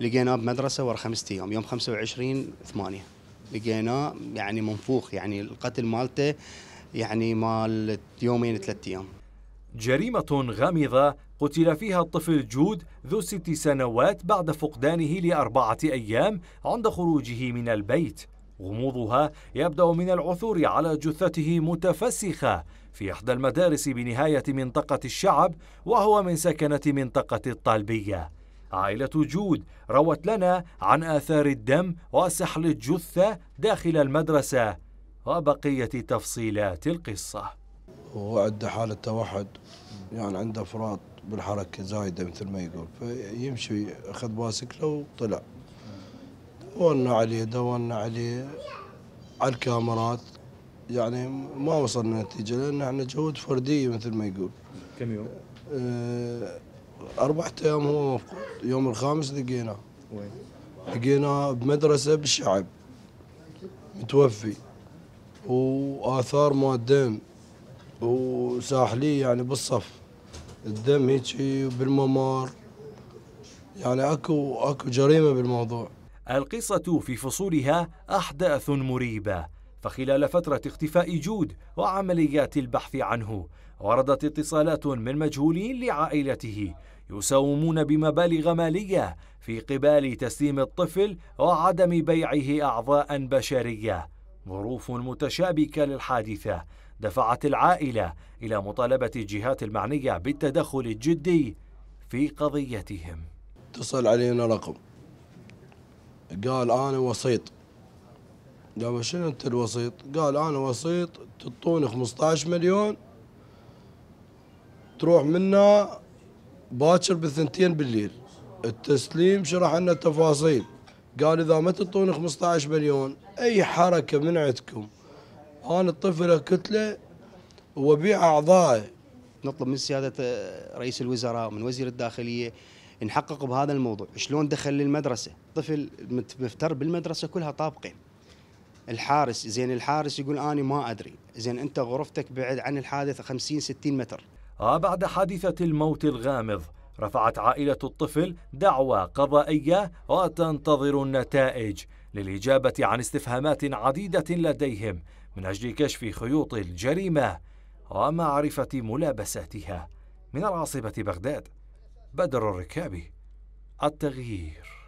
لقيناه بمدرسه ورا خمسة ايام يوم 25 8 لقيناه يعني منفوخ يعني القتل مالته يعني مال يومين ثلاث ايام جريمة غامضة قتل فيها الطفل جود ذو ست سنوات بعد فقدانه لأربعة أيام عند خروجه من البيت غموضها يبدأ من العثور على جثته متفسخة في إحدى المدارس بنهاية منطقة الشعب وهو من سكنة منطقة الطالبية عائلة جود روت لنا عن آثار الدم وسحل الجثة داخل المدرسة وبقية تفصيلات القصة هو عنده حالة توحد يعني عنده أفراط بالحركة زايدة مثل ما يقول فيمشي أخذ باسكله وطلع دورنا عليه دورنا عليه على الكاميرات يعني ما وصلنا نتيجة لأن احنا جهود فردية مثل ما يقول كم يوم؟ آه أربعة أيام هو مفقود يوم الخامس لقيناه وين؟ لقيناه بمدرسة بالشعب متوفي وآثار ما الدم وساحلية يعني بالصف الدم هيك بالممار يعني اكو اكو جريمه بالموضوع القصه في فصولها احداث مريبه فخلال فترة اختفاء جود وعمليات البحث عنه وردت اتصالات من مجهولين لعائلته يساومون بمبالغ مالية في قبال تسليم الطفل وعدم بيعه أعضاء بشرية ظروف متشابكة للحادثة دفعت العائلة إلى مطالبة الجهات المعنية بالتدخل الجدي في قضيتهم اتصل علينا رقم قال أنا وسيط قالوا شنو انت الوسيط؟ قال انا وسيط تعطوني 15 مليون تروح منا باكر بالثنتين بالليل التسليم شرح لنا تفاصيل قال اذا ما تعطوني 15 مليون اي حركه من عندكم انا الطفل كتله وبيع اعضائه نطلب من سياده آه، رئيس الوزراء ومن وزير الداخليه نحقق بهذا الموضوع شلون دخل للمدرسه طفل مفتر بالمدرسه كلها طابقين الحارس زين الحارس يقول أنا ما أدري زين أنت غرفتك آه، بعد عن الحادث 50 60 متر وبعد حادثة الموت الغامض رفعت عائلة الطفل دعوى قضائية وتنتظر النتائج للإجابة عن استفهامات عديدة لديهم من أجل كشف خيوط الجريمة ومعرفة ملابساتها من العاصمة بغداد بدر الركابي التغيير